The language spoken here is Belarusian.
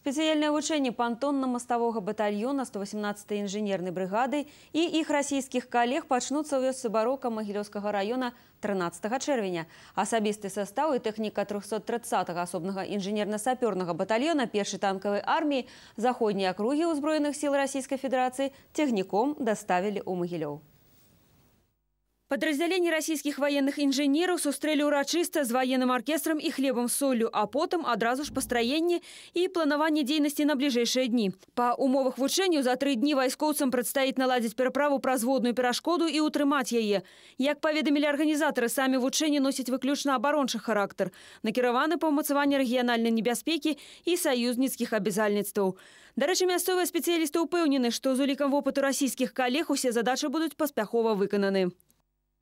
Спецыяльнае вучэнне пантонна-маставога батальёна 118 інжынернай брыгады і іх расійскіх калег пачнуцца ў вёсцы барока магілёўскага раёна 13 чэрвеня. Асабісты састаў і тэхніка 330 асобнага інжынерна-сапёрнага батальёна першай танкавай арміі заходнія акругі ўзброеных сіл Расійскай Федэрацыі цягніком даставілі ў магілёў подраздзяленні расійскіх военных інжынераў сустрэлі ўрачыста з военным аркестрам і хлебам солю а потым адразу ж пастраенне і планаванне дзейнасці на бліжэйшыя дні па умовах вучэнню за тры дні вайскоўцам прадстаіць наладзіць пераправу праз водную перашкоду і ўтрымаць яе як паведамілі арганізатары самі вучэнні носяць выключна абарончы характар накіраваны па ўмацаванні рэгіянальнай небяспекі і саюзніцкіх абязальніцтваў дарэчы мясцовыя спецыялісты ўпэўнены што з улікам вопыту расійскіх калег усе задачы будуць паспяхова выкананы у